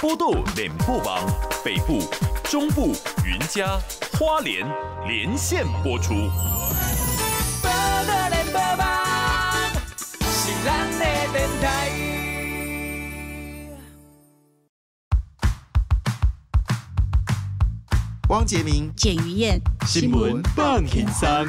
波多脸布网，北部、中部、云嘉、花莲连线播出。波多汪杰明、简于燕、新闻半田山。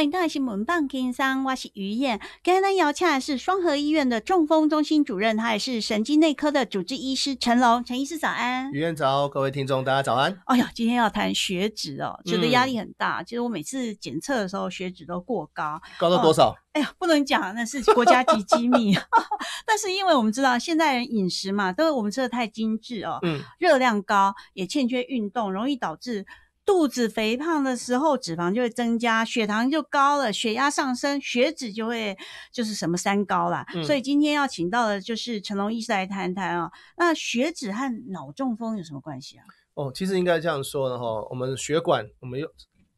欢迎来到新门棒轻松，我是于燕，跟天们聊天的是双河医院的中风中心主任，他也是神经内科的主治医师陈龙。陈医师早安，于燕早，各位听众大家早安。哎呀，今天要谈血脂哦，觉得压力很大。其实我每次检测的时候，血脂都过高，高到多少？哎呀，不能讲，那是国家级机密。但是因为我们知道，现代人饮食嘛，都是我们吃的太精致哦，嗯，热量高，也欠缺运动，容易导致。肚子肥胖的时候，脂肪就会增加，血糖就高了，血压上升，血脂就会就是什么三高啦。所以今天要请到的就是成龙医师来谈谈啊。那血脂和脑中风有什么关系啊？哦，其实应该这样说的哈。我们血管，我们又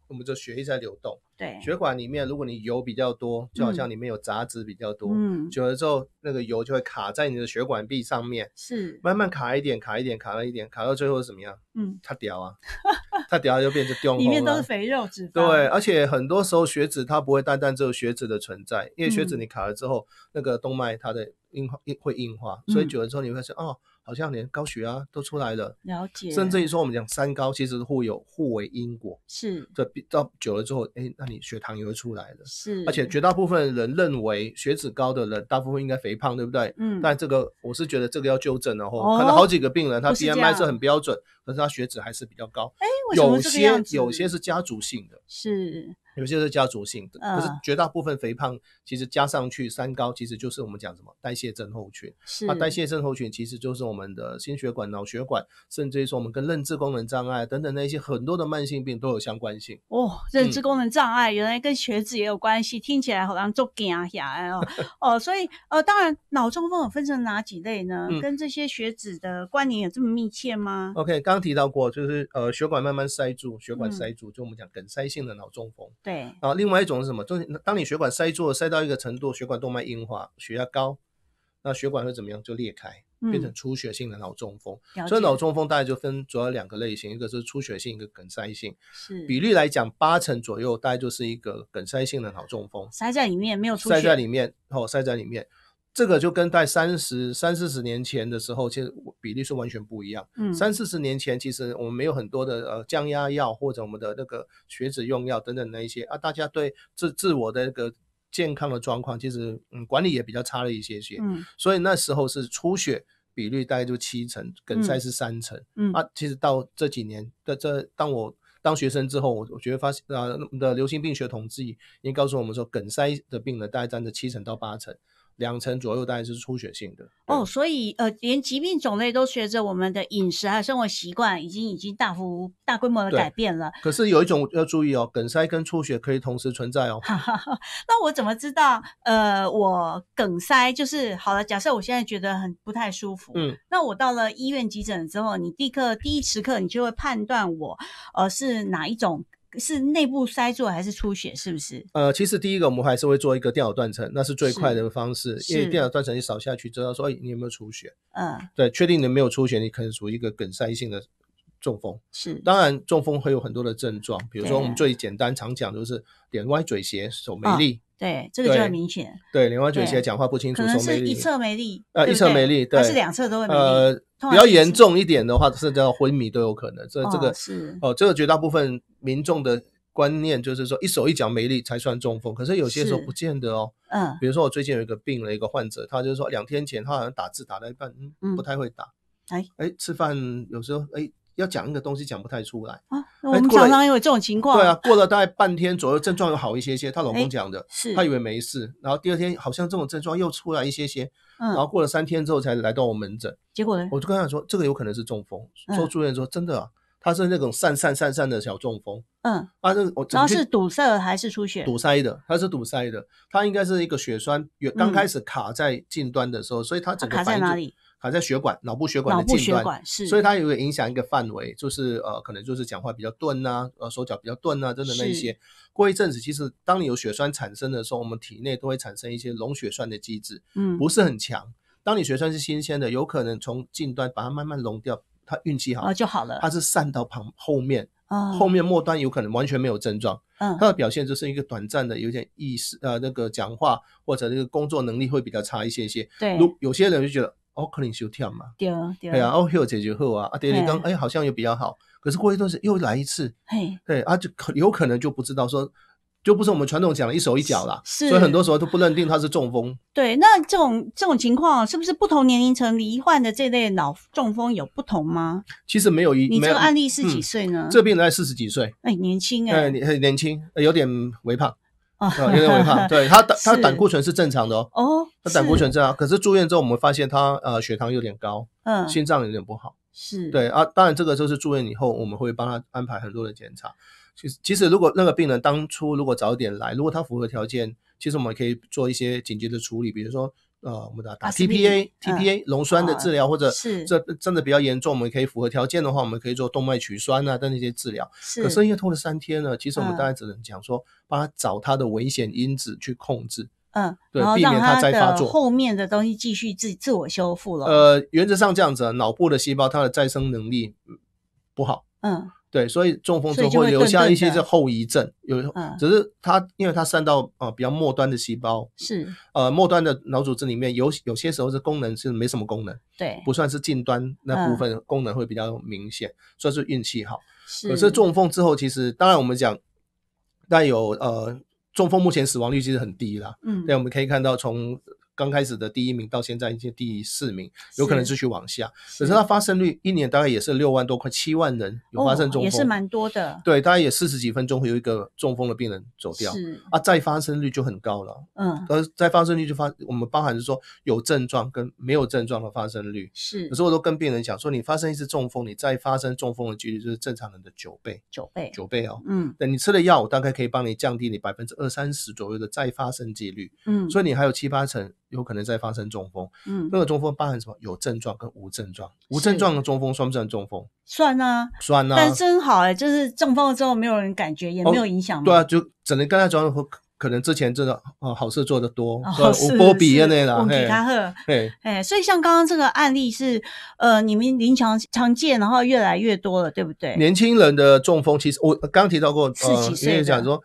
我们就血液在流动。对，血管里面如果你油比较多，就好像里面有杂质比较多，嗯，久了之后那个油就会卡在你的血管壁上面。是，慢慢卡一点，卡一点，卡了一点，卡到最后怎么样？嗯，它屌啊，它 屌啊，就变成丢、里面都是肥肉脂肪。对，而且很多时候血脂它不会单单只有血脂的存在，因为血脂你卡了之后，那个动脉它的硬化会硬化，所以久了之后你会说哦，好像连高血压都出来了。了解。甚至于说我们讲三高，其实互有互为因果。是。比到久了之后，哎，那你血糖也会出来了。是。而且绝大部分人认为血脂高的人大部分应该肥胖，对不对？嗯。但这个我是觉得这个要纠正然哦。可能好几个病人，他 BMI 是很标准，可是。他血脂还是比较高，哎，些有些是家族性的，是。有些是家族性的，可是绝大部分肥胖其实加上去三高其实就是我们讲什么代谢症候群。是。那代谢症候群其实就是我们的心血管、脑血管，甚至于说我们跟认知功能障碍等等那些很多的慢性病都有相关性。哦，认知功能障碍原来跟血脂也有关系，听起来好像做惊一哦哦。所以呃，当然脑中风有分成哪几类呢？跟这些血脂的关联有这么密切吗？OK，刚刚提到过，就是呃血管慢慢塞住，血管塞住就我们讲梗塞性的脑中风。对，啊，另外一种是什么？就是当你血管塞住，塞到一个程度，血管动脉硬化，血压高，那血管会怎么样？就裂开，变成出血性的脑中风。所以脑中风大概就分主要两个类型，一个是出血性，一个梗塞性。是，比率来讲，八成左右大概就是一个梗塞性的脑中风。塞在里面没有出血？塞在里面，哦，塞在里面。这个就跟在三十三四十年前的时候，其实比例是完全不一样。嗯，三四十年前其实我们没有很多的呃降压药或者我们的那个血脂用药等等那一些啊，大家对自自我的那个健康的状况，其实嗯管理也比较差了一些些。嗯，所以那时候是出血比率大概就七成，梗塞是三成。嗯啊，其实到这几年的这当我当学生之后，我我觉得发现啊，的流行病学统计经告诉我们说，梗塞的病人大概占着七成到八成。两成左右大概是出血性的哦，所以呃，连疾病种类都随着我们的饮食有生活习惯已经已经大幅大规模的改变了。可是有一种要注意哦，梗塞跟出血可以同时存在哦。那我怎么知道？呃，我梗塞就是好了。假设我现在觉得很不太舒服，嗯，那我到了医院急诊之后，你立刻第一时刻你就会判断我呃是哪一种。是内部塞住还是出血？是不是？呃，其实第一个我们还是会做一个电脑断层，那是最快的方式。因为电脑断层你扫下去，知道说你有没有出血。嗯，对，确定你没有出血，你可能属一个梗塞性的。中风是，当然中风会有很多的症状，比如说我们最简单常讲就是脸歪嘴斜、手没力。对，这个就很明显。对，脸歪嘴斜，讲话不清楚，可能是一侧没力。呃，一侧没力，对，是两侧都会。呃，比较严重一点的话，甚至到昏迷都有可能。这这个是哦，这个绝大部分民众的观念就是说，一手一脚没力才算中风。可是有些时候不见得哦。嗯，比如说我最近有一个病了一个患者，他就是说两天前他好像打字打到一半，嗯，不太会打。哎哎，吃饭有时候哎。要讲一个东西讲不太出来啊，我们常常有这种情况。对啊，过了大概半天左右，症状又好一些些。她老公讲的，是他以为没事，然后第二天好像这种症状又出来一些些。嗯。然后过了三天之后才来到我门诊，结果呢？我就跟他说，这个有可能是中风。做住院说真的，啊，他是那种散散散散的小中风。嗯。他是我。然后是堵塞还是出血？堵塞的，他是堵塞的，他应该是一个血栓，刚开始卡在近端的时候，所以他整个。卡在哪里？卡在血管、脑部血管的近端，是，所以它也会影响一个范围，就是呃，可能就是讲话比较钝呐，呃，手脚比较钝呐，真的那一些。过一阵子，其实当你有血栓产生的时候，我们体内都会产生一些溶血栓的机制，嗯，不是很强。当你血栓是新鲜的，有可能从近端把它慢慢溶掉，它运气好啊就好了。它是散到旁后面，后面末端有可能完全没有症状，嗯，它的表现就是一个短暂的有点意识呃那个讲话或者那个工作能力会比较差一些些。对，如有些人就觉得。哦，可能休跳嘛，对啊，对啊，哦，休解决后啊，阿爹你刚哎，好像又比较好，可是过一段时间又来一次，嘿，对啊，就可有可能就不知道说，就不是我们传统讲的一手一脚啦，所以很多时候都不认定他是中风。对，那这种这种情况，是不是不同年龄层罹患的这类脑中风有不同吗？其实没有一，你这个案例是几岁呢？这病人四十几岁，哎，年轻哎，很年轻，有点微胖。有点微胖，对他胆他胆固醇是正常的哦，他胆固醇正常，可是住院之后我们发现他呃血糖有点高，嗯，心脏有点不好，是，对啊，当然这个就是住院以后我们会帮他安排很多的检查，其实其实如果那个病人当初如果早点来，如果他符合条件，其实我们可以做一些紧急的处理，比如说。呃，我们打打 TPA，TPA 溶栓的治疗，或者这真的比较严重，我们可以符合条件的话，我们可以做动脉取栓啊的那些治疗。可是因为拖了三天了，其实我们大概只能讲说，帮他找他的危险因子去控制。嗯，对，避免他再发作，后面的东西继续自自我修复了。呃，原则上这样子，脑部的细胞它的再生能力不好。嗯。对，所以中风之后会留下一些这后遗症，有只是它因为它散到呃比较末端的细胞，是呃末端的脑组织里面有有些时候是功能是没什么功能，对，不算是近端那部分功能会比较明显，算是运气好。可是中风之后，其实当然我们讲，但有呃中风目前死亡率其实很低啦，嗯，对，我们可以看到从。刚开始的第一名到现在已经第四名，有可能继续往下。可是它发生率一年大概也是六万多块七万人有发生中风，也是蛮多的。对，大概也四十几分钟会有一个中风的病人走掉。是啊，再发生率就很高了。嗯，而再发生率就发，我们包含是说有症状跟没有症状的发生率是。可是我都跟病人讲说，你发生一次中风，你再发生中风的几率就是正常人的九倍，九倍，九倍哦。嗯，等你吃了药，我大概可以帮你降低你百分之二三十左右的再发生几率。嗯，所以你还有七八成。有可能在发生中风，嗯，那个中风包含什么？有症状跟无症状，无症状的中风算不算中风？算啊，算啊。但真好哎，就是中风了之后没有人感觉，也没有影响嘛。对啊，就只能跟他讲，可能之前真的哦，好事做得多，无 波比那类的，给他喝，哎，所以像刚刚这个案例是，呃，你们临床常见，然后越来越多了，对不对？年轻人的中风，其实我刚提到过，呃，因为讲说。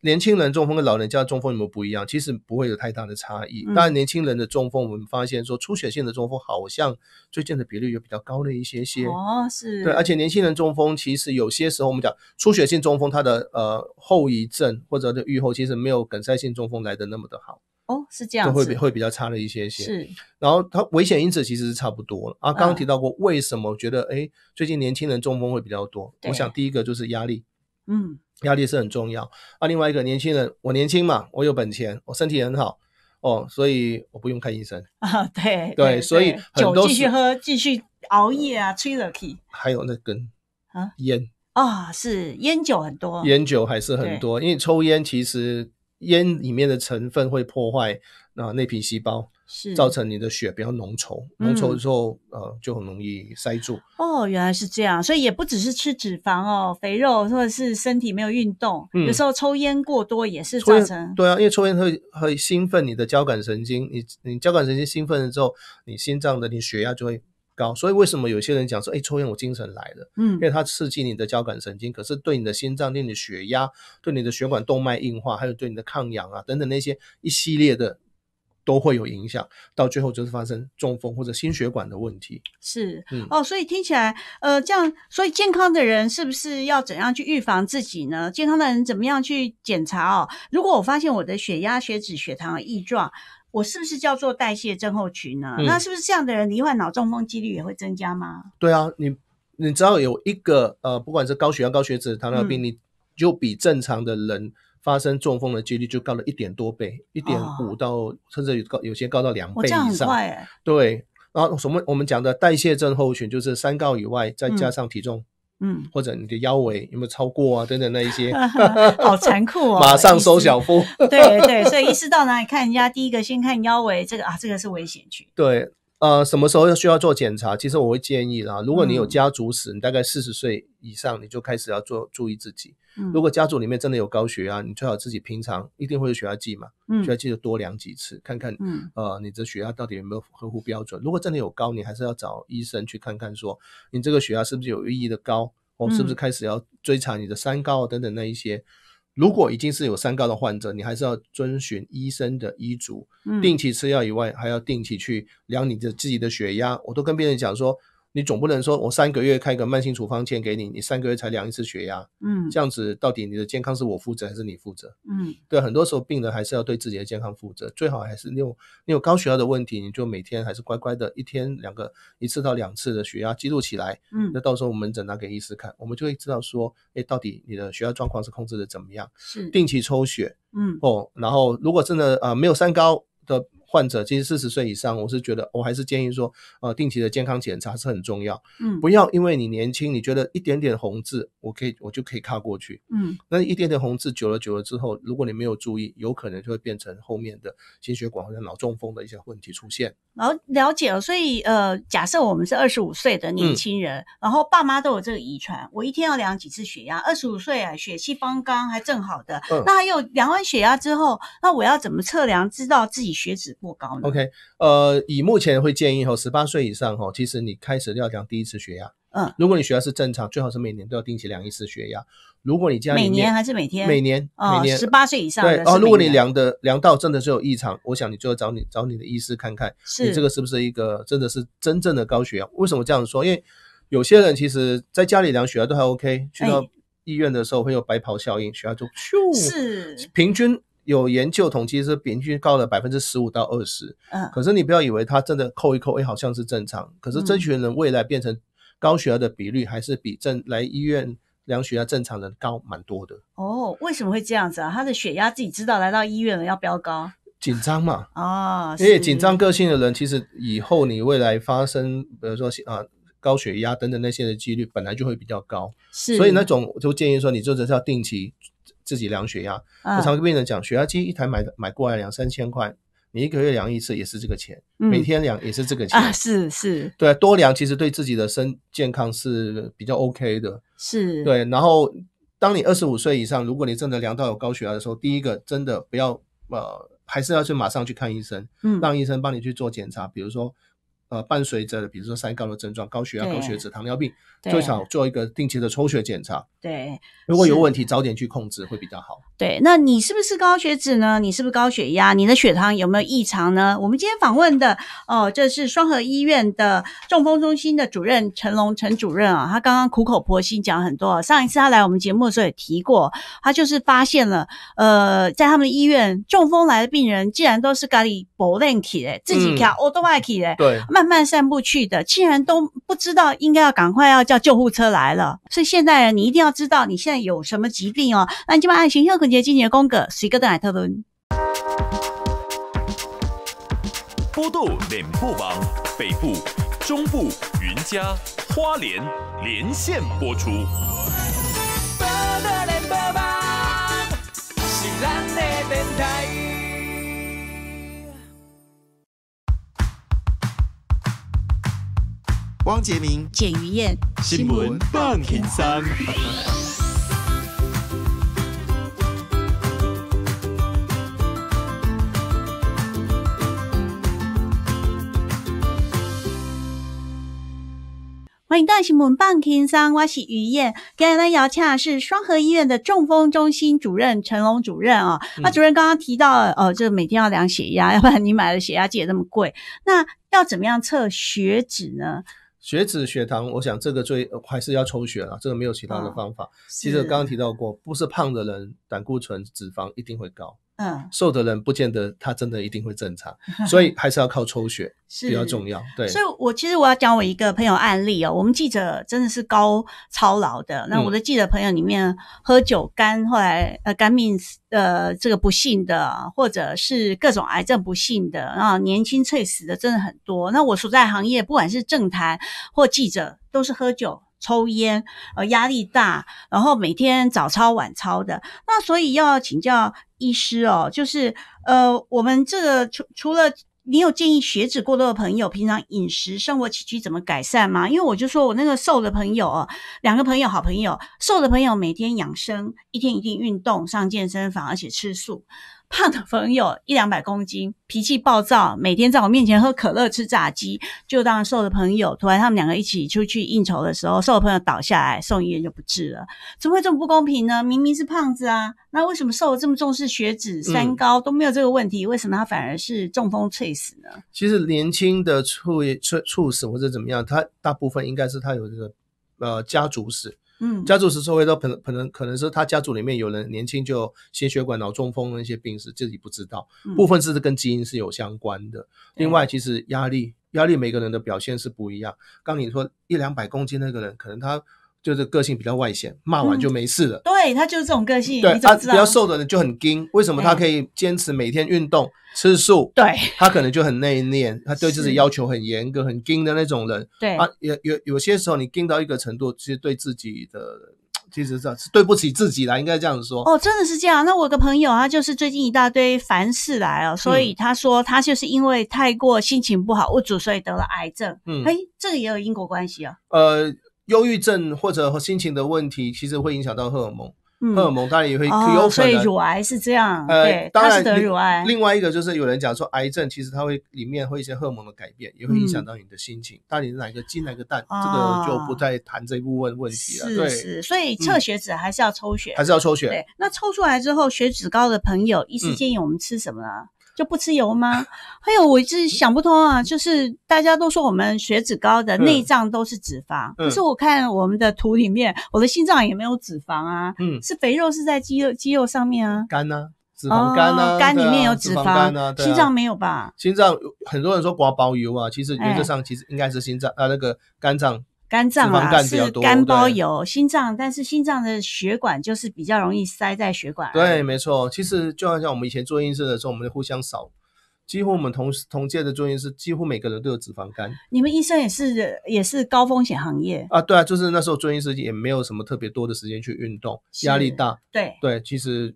年轻人中风跟老人家中风有没有不一样？其实不会有太大的差异。当然，年轻人的中风，我们发现说出血性的中风好像最近的比率有比较高的一些些。哦，是对。而且年轻人中风，其实有些时候我们讲出血性中风，它的呃后遗症或者的愈后，其实没有梗塞性中风来的那么的好。哦，是这样。会比会比较差了一些些。是。然后它危险因子其实是差不多了啊。刚刚提到过，为什么觉得哎最近年轻人中风会比较多？我想第一个就是压力。嗯，压力是很重要啊。另外一个年轻人，我年轻嘛，我有本钱，我身体很好哦，所以我不用看医生 啊。对对，所以酒继续喝，继续熬夜啊，吹着 K，还有那根啊烟啊，是烟酒很多，烟酒还是很多。因为抽烟其实烟里面的成分会破坏那内皮细胞。是造成你的血比较浓稠，浓稠的时候，呃，就很容易塞住。哦，原来是这样，所以也不只是吃脂肪哦，肥肉或者是身体没有运动，有时候抽烟过多也是造成。对啊，因为抽烟会会兴奋你的交感神经，你你交感神经兴奋了之后，你心脏的你血压就会高。所以为什么有些人讲说，哎，抽烟我精神来了，嗯，因为它刺激你的交感神经，可是对你的心脏、对你的血压、对你的血管动脉硬化，还有对你的抗氧啊等等那些一系列的。都会有影响，到最后就是发生中风或者心血管的问题。是，哦，所以听起来，呃，这样，所以健康的人是不是要怎样去预防自己呢？健康的人怎么样去检查哦？如果我发现我的血压、血脂、血糖异状，我是不是叫做代谢症候群呢？那是不是这样的人罹患脑中风几率也会增加吗？对啊，你你知道有一个呃，不管是高血压、高血脂、糖尿病，你就比正常的人。发生中风的几率就高了一点多倍，一点五到甚至有高，有些高到两倍以上。哎，对，然后什么我们讲的代谢症候群，就是三高以外再加上体重，嗯，或者你的腰围有没有超过啊等等那一些，好残酷哦，马上收小腹。对对，所以医师到哪里看人家，第一个先看腰围，这个啊，这个是危险群。对。呃，什么时候要需要做检查？其实我会建议啦，如果你有家族史，你大概四十岁以上，你就开始要做注意自己。如果家族里面真的有高血压，你最好自己平常一定会有血压计嘛，血压计就多量几次，看看，呃，你的血压到底有没有合乎标准。如果真的有高，你还是要找医生去看看，说你这个血压是不是有意义的高，哦，是不是开始要追查你的三高等等那一些。如果已经是有三高的患者，你还是要遵循医生的医嘱，定期吃药以外，还要定期去量你的自己的血压。我都跟病人讲说。你总不能说我三个月开个慢性处方签给你，你三个月才量一次血压，嗯，这样子到底你的健康是我负责还是你负责？嗯，对，很多时候病人还是要对自己的健康负责，最好还是用你有高血压的问题，你就每天还是乖乖的，一天两个一次到两次的血压记录起来，嗯，那到时候我们诊拿给医师看，我们就会知道说，哎，到底你的血压状况是控制的怎么样？是定期抽血，嗯哦，然后如果真的啊没有三高的。患者其实四十岁以上，我是觉得我还是建议说，呃，定期的健康检查是很重要。嗯，不要因为你年轻，你觉得一点点红痣，我可以我就可以跨过去。嗯，那一点点红痣久了久了之后，如果你没有注意，有可能就会变成后面的心血管或者脑中风的一些问题出现。后了解了。所以呃，假设我们是二十五岁的年轻人，然后爸妈都有这个遗传，我一天要量几次血压？二十五岁啊，血气方刚还正好的。那还有量完血压之后，那我要怎么测量，知道自己血脂？莫高呢？OK，呃，以目前会建议哈，十八岁以上哈，其实你开始要量第一次血压。嗯，如果你血压是正常，最好是每年都要定期量一次血压。如果你这样，每年还是每天？每年每年十八岁以上。对哦，如果你量的量到真的是有异常，我想你就要找你找你的医师看看，你这个是不是一个真的是真正的高血压？为什么这样说？因为有些人其实在家里量血压都还 OK，去到医院的时候会有白袍效应，血压就咻是平均。有研究统计是平均高了百分之十五到二十，嗯，可是你不要以为他真的扣一扣，哎，好像是正常，可是这群人未来变成高血压的比率，还是比正来医院量血压正常人高蛮多的。哦，为什么会这样子啊？他的血压自己知道，来到医院了要飙高，紧张嘛？啊，因为紧张个性的人，其实以后你未来发生，比如说啊高血压等等那些的几率，本来就会比较高，是，所以那种就建议说，你就是要定期。自己量血压，我常跟病人讲，血压机一台买买过来两三千块，你一个月量一次也是这个钱，每天量也是这个钱，啊、是是，对，多量其实对自己的身健康是比较 OK 的，是对。然后，当你二十五岁以上，如果你真的量到有高血压的时候，第一个真的不要呃，还是要去马上去看医生，嗯，让医生帮你去做检查，比如说。呃，伴随着比如说三高的症状，高血压、高血脂、糖尿病，最少做一个定期的抽血检查。对，如果有问题，早点去控制会比较好。对，那你是不是高血脂呢？你是不是高血压？你的血糖有没有异常呢？我们今天访问的哦，这是双河医院的中风中心的主任陈龙陈主任啊，他刚刚苦口婆心讲很多。上一次他来我们节目的时候也提过，他就是发现了，呃，在他们医院中风来的病人，既然都是咖喱薄嫩体的，自己跳我都爱体的，对，慢慢散步去的，竟然都不知道应该要赶快要叫救护车来了。所以现在你一定要知道你现在有什么疾病哦。那今晚按琴海空间进行公格，谁个的海特伦。波多脸部网北部、中部、云嘉花莲连线播出。汪杰明、简于燕，新闻半片山。欢迎到新闻半片山，我是于燕。跟我呢，聊天是双河医院的中风中心主任陈龙主任啊。那主任刚刚提到哦，就每天要量血压，要不然你买的血压计也那么贵，那要怎么样测血脂呢？血脂、血糖，我想这个最还是要抽血啊，这个没有其他的方法。其实刚刚提到过，不是胖的人，胆固醇、脂肪一定会高。嗯，瘦的人不见得他真的一定会正常，所以还是要靠抽血比较重要。对，所以我其实我要讲我一个朋友案例哦，我们记者真的是高操劳的。那我的记者朋友里面，喝酒肝后来呃肝病呃这个不幸的，或者是各种癌症不幸的啊，年轻猝死的真的很多。那我所在行业，不管是政坛或记者，都是喝酒。抽烟，呃，压力大，然后每天早操晚操的，那所以要请教医师哦，就是呃，我们这个除除了你有建议血脂过多的朋友，平常饮食、生活起居怎么改善吗？因为我就说我那个瘦的朋友，哦，两个朋友，好朋友，瘦的朋友每天养生，一天一定运动，上健身房，而且吃素。胖的朋友一两百公斤，脾气暴躁，每天在我面前喝可乐、吃炸鸡。就当瘦的朋友，突然他们两个一起出去应酬的时候，瘦的朋友倒下来送医院就不治了。怎么会这么不公平呢？明明是胖子啊，那为什么瘦的这么重视血脂、三高都没有这个问题，为什么他反而是中风猝死呢？其实年轻的猝猝猝死或者怎么样，他大部分应该是他有这个呃家族史。嗯，家族史社会都可能可能可能是他家族里面有人年轻就心血管、脑中风那些病史自己不知道，部分是跟基因是有相关的。另外，其实压力压力每个人的表现是不一样。刚你说一两百公斤那个人，可能他。就是个性比较外显，骂完就没事了。对他就是这种个性。对，他比较瘦的人就很精。为什么他可以坚持每天运动、吃素？对，他可能就很内敛，他对自己要求很严格、很精的那种人。对啊，有有有些时候你精到一个程度，其实对自己的，其实这样对不起自己啦，应该这样说。哦，真的是这样。那我的朋友，他就是最近一大堆烦事来啊，所以他说他就是因为太过心情不好、无助，所以得了癌症。嗯，哎，这个也有因果关系啊。呃。忧郁症或者和心情的问题，其实会影响到荷尔蒙。荷尔蒙当然也会有，所以乳癌是这样。呃，当然得乳癌。另外一个就是有人讲说，癌症其实它会里面会一些荷尔蒙的改变，也会影响到你的心情。到底是哪一个鸡哪个蛋，这个就不再谈这一部分问题了。是是，所以测血脂还是要抽血，还是要抽血。对，那抽出来之后，血脂高的朋友，医师建议我们吃什么呢？就不吃油吗？还有，我一直想不通啊。就是大家都说我们血脂高的内脏都是脂肪，可是我看我们的图里面，我的心脏也没有脂肪啊。嗯，是肥肉是在肌肉肌肉上面啊。肝呢？脂肪肝呢？肝里面有脂肪，肝心脏没有吧？心脏很多人说刮包油啊，其实原则上其实应该是心脏啊那个肝脏。肝脏啊，是肝包油，心脏，但是心脏的血管就是比较容易塞在血管。对，没错。其实就好像我们以前做医生的时候，我们互相扫，几乎我们同同届的做医生，几乎每个人都有脂肪肝。你们医生也是也是高风险行业啊？对啊，就是那时候做医生也没有什么特别多的时间去运动，压力大。对对，其实，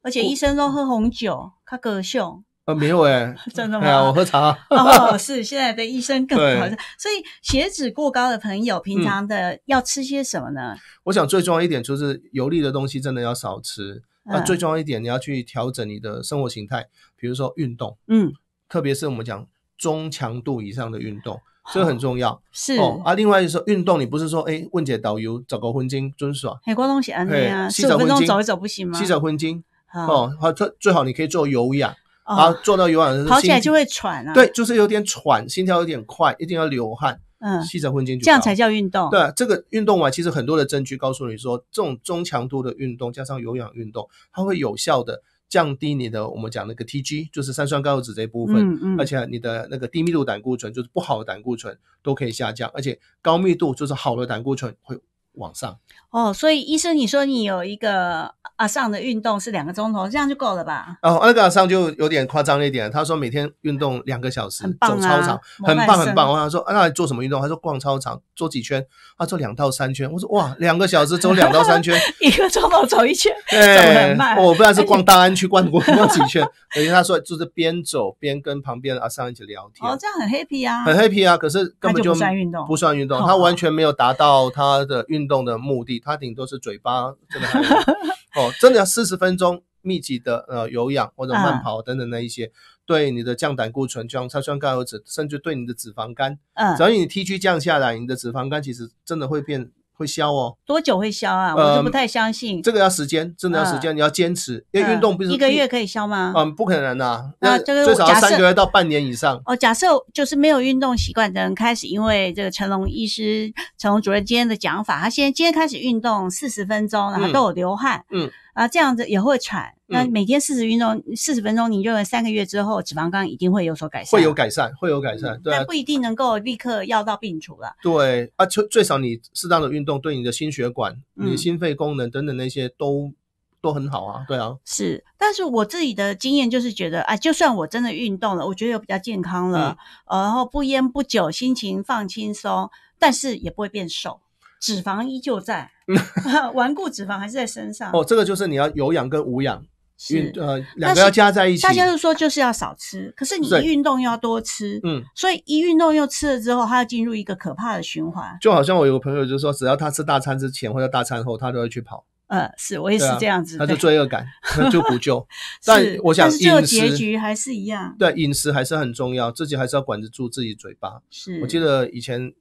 而且医生都喝红酒，他葛秀。啊，没有哎，真的吗？我喝茶。哦，是现在的医生更好。所以血脂过高的朋友，平常的要吃些什么呢？我想最重要一点就是油腻的东西真的要少吃。那最重要一点，你要去调整你的生活形态，比如说运动，嗯，特别是我们讲中强度以上的运动，这个很重要。是哦，啊，另外就是运动，你不是说哎，问姐导游找个婚金尊爽，很多东西啊，对啊，十五分钟走一走不行吗？七澡婚金，哦，好，最最好你可以做有氧。好，做到有氧。跑起来就会喘啊。对，就是有点喘，心跳有点快，一定要流汗。嗯，吸着混进去，这样才叫运动。对，这个运动完，其实很多的证据告诉你说，这种中强度的运动加上有氧运动，它会有效的降低你的我们讲那个 TG，就是三酸甘油酯这一部分。嗯嗯。而且你的那个低密度胆固醇，就是不好的胆固醇，都可以下降，而且高密度就是好的胆固醇会。往上哦，所以医生，你说你有一个阿上的运动是两个钟头，这样就够了吧？哦，那个阿上就有点夸张了一点。他说每天运动两个小时，走操场，很棒，很棒。我想说，那做什么运动？他说逛操场。走几圈他走两到三圈。我说哇，两个小时走两到三圈，一个钟头走一圈。对，我不然是逛大安区逛逛几圈。等 于他说就是边走边跟旁边阿桑一起聊天。哦，这样很 happy 啊，很 happy 啊。可是根本就不算运动，不算运动，他完全没有达到他的运动的目的，他顶多是嘴巴真的 哦，真的要四十分钟密集的呃有氧或者慢跑等等那一些。对你的降胆固醇、降碳酸甘油酯，甚至对你的脂肪肝，嗯，只要你 T 区降下来，你的脂肪肝其实真的会变会消哦。多久会消啊？我就不太相信。这个要时间，真的要时间，你要坚持，因为运动不是一个月可以消吗？嗯，不可能的。啊，最少三个月到半年以上。哦，假设就是没有运动习惯的人开始，因为这个成龙医师、成龙主任今天的讲法，他现在今天开始运动四十分钟，然后都有流汗，嗯，啊，这样子也会喘。那每天四十分钟、四十分钟，你认为三个月之后，脂肪肝一定会有所改善？会有改善，会有改善，但不一定能够立刻药到病除了。对啊，就最少你适当的运动，对你的心血管、你心肺功能等等那些都都很好啊。对啊，是。但是我自己的经验就是觉得，啊，就算我真的运动了，我觉得又比较健康了，然后不烟不酒，心情放轻松，但是也不会变瘦，脂肪依旧在，顽固脂肪还是在身上。哦，这个就是你要有氧跟无氧。运呃，两个要加在一起。大家都说就是要少吃，可是你一运动要多吃，嗯，所以一运动又吃了之后，它要进入一个可怕的循环。就好像我有个朋友就说，只要他吃大餐之前或者大餐后，他都会去跑。呃，是我也是这样子。他就罪恶感，就补救。但我想，结局还是一样。对，饮食还是很重要，自己还是要管得住自己嘴巴。是，我记得以前。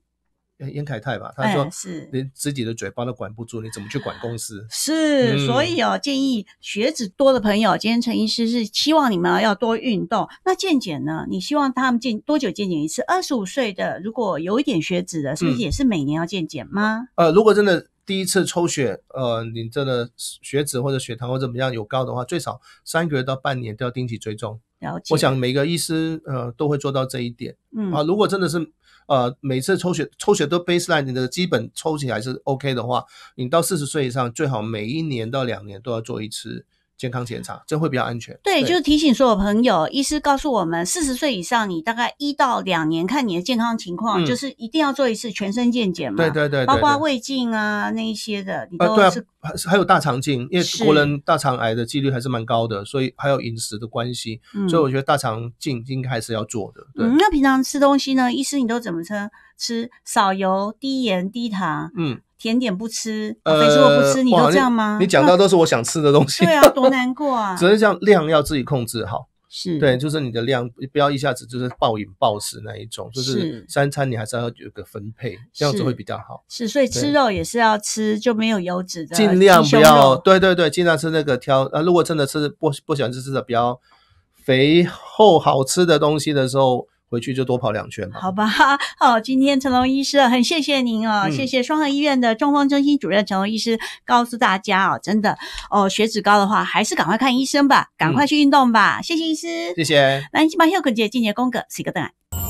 严凯泰吧，他说是，连自己的嘴巴都管不住，你怎么去管公司？是，所以哦，建议血脂多的朋友，今天陈医师是希望你们要多运动。那健检呢？你希望他们健多久健检一次？二十五岁的，如果有一点血脂的，是也是每年要健检吗？呃，如果真的第一次抽血，呃，你真的血脂或者血糖或怎么样有高的话，最少三个月到半年都要定期追踪。我想每个医师呃都会做到这一点，嗯啊，如果真的是呃每次抽血抽血都 baseline 你的基本抽起来是 OK 的话，你到四十岁以上最好每一年到两年都要做一次。健康检查，这会比较安全。对，就是提醒所有朋友，医师告诉我们，四十岁以上，你大概一到两年看你的健康情况，就是一定要做一次全身健检嘛。对对对，包括胃镜啊那一些的，你都是。对啊，还有大肠镜，因为国人大肠癌的几率还是蛮高的，所以还有饮食的关系，所以我觉得大肠镜应该还是要做的。嗯，那平常吃东西呢，医师你都怎么吃？吃少油、低盐、低糖。嗯。甜点不吃，肥我不吃，你都这样吗？你讲到都是我想吃的东西，对啊，多难过啊！只是像量要自己控制好，是对，就是你的量不要一下子就是暴饮暴食那一种，就是三餐你还是要有个分配，这样子会比较好。是，所以吃肉也是要吃，就没有油脂的，尽量不要。对对对，尽量吃那个挑。啊，如果真的吃不不喜欢吃吃的比较肥厚好吃的东西的时候。回去就多跑两圈嘛。好吧，好，今天成龙医师很谢谢您哦，谢谢双和医院的中风中心主任成龙医师告诉大家哦，真的哦，血脂高的话还是赶快看医生吧，赶快去运动吧。谢谢医师，谢谢。来，一起把孝坤姐、静姐、格，哥一个案。